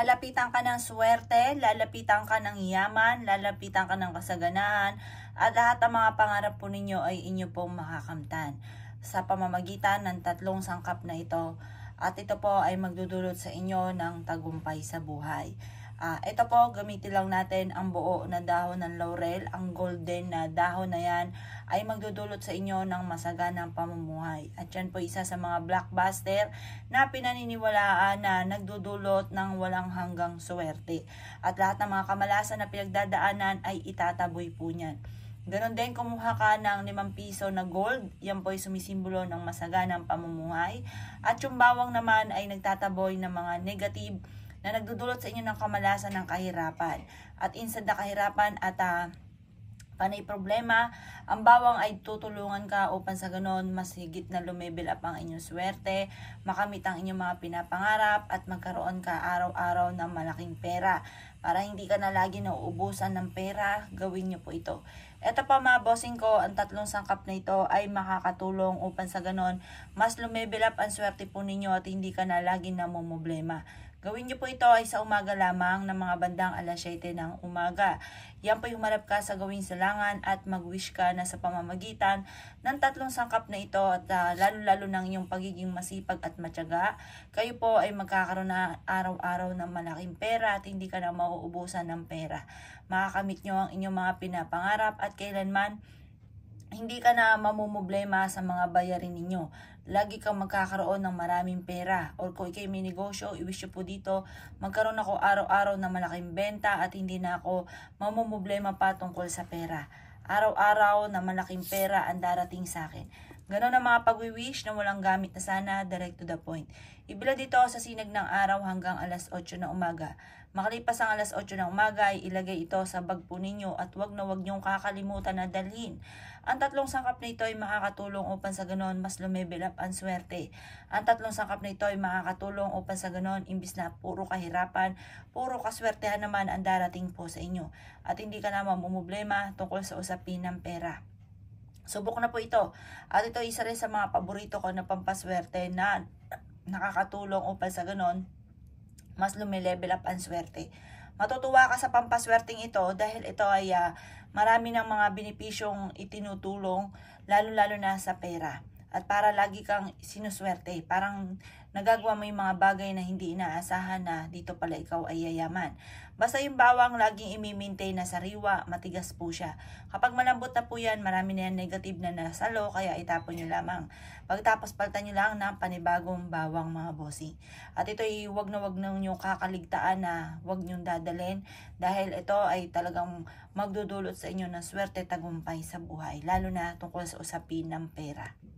Lalapitan ka ng swerte, lalapitan ka ng yaman, lalapitan ka ng kasaganahan, at lahat ng mga pangarap po ninyo ay inyo pong makakamtan sa pamamagitan ng tatlong sangkap na ito. At ito po ay magdudulot sa inyo ng tagumpay sa buhay. Uh, ito po, gamitin lang natin ang buo na dahon ng laurel. Ang golden na dahon na yan ay magdudulot sa inyo ng masaganang pamumuhay. At yan po isa sa mga blockbuster na pinaniniwalaan na nagdudulot ng walang hanggang swerte. At lahat ng mga kamalasan na pinagdadaanan ay itataboy po niyan. Ganon din, kumuha ka ng 5 piso na gold. Yan po ay sumisimbolo ng masaganang pamumuhay. At yung bawang naman ay nagtataboy ng mga negative na nagdudulot sa inyo ng kamalasan ng kahirapan. At instead na kahirapan at uh, panay problema, ang bawang ay tutulungan ka upang sa ganon mas higit na lumevel up ang inyong swerte, makamit ang inyong mga pinapangarap at magkaroon ka araw-araw ng malaking pera. Para hindi ka na lagi nauubusan ng pera, gawin niyo po ito. Ito pa mga bossing ko, ang tatlong sangkap na ito ay makakatulong upang sa ganon mas lumevel up ang swerte po ninyo at hindi ka na lagi namumblema. Gawin niyo po ito ay sa umaga lamang ng mga bandang alas 7 ng umaga. Yan po humarap ka sa gawing salangan at mag-wish ka na sa pamamagitan ng tatlong sangkap na ito at uh, lalo-lalo ng iyong pagiging masipag at matyaga. Kayo po ay magkakaroon na araw-araw ng malaking pera at hindi ka na mauubusan ng pera. Makakamit niyo ang inyong mga pinapangarap at kailanman hindi ka na mamumblema sa mga bayarin ninyo. Lagi kang magkakaroon ng maraming pera. Or kung ikay may negosyo, i-wish nyo po dito, magkaroon ako araw-araw ng malaking benta at hindi na ako mamumblema pa tungkol sa pera. Araw-araw na malaking pera ang darating sa akin. Ganon ang mga pag-wish na walang gamit na sana, direct to the point. Ibilad dito sa sinag ng araw hanggang alas 8 na umaga. Makalipas ang alas 8 ng umaga, ay ilagay ito sa bag po ninyo at wag na wag niyong kakalimutan na dalhin. Ang tatlong sangkap na ito ay makakatulong upang sa ganon mas lumevel up ang swerte. Ang tatlong sangkap na ito ay makakatulong upang sa ganon imbis na puro kahirapan, puro kaswertehan naman ang darating po sa inyo. At hindi ka naman mumublema tungkol sa usapin ng pera. Subok na po ito. At ito isa rin sa mga paborito ko na pampaswerte na nakakatulong upang sa ganon mas lumilevel up ang swerte. Matutuwa ka sa pampaswerteng ito dahil ito ay uh, marami ng mga benepisyong itinutulong lalo-lalo na sa pera. At para lagi kang sinuswerte, parang nagagawa mo yung mga bagay na hindi inaasahan na dito pala ikaw ay yayaman. Basta yung bawang laging imimaintain na sariwa, matigas po siya. Kapag malambot na po yan, marami na yan negative na nasalo, kaya itapon nyo lamang. Pagtapos palitan nyo lang ng panibagong bawang mga bossing. At ito ay huwag na wag nang nyo kakaligtaan na huwag nyo dadalhin dahil ito ay talagang magdudulot sa inyo ng swerte tagumpay sa buhay, lalo na tungkol sa usapin ng pera.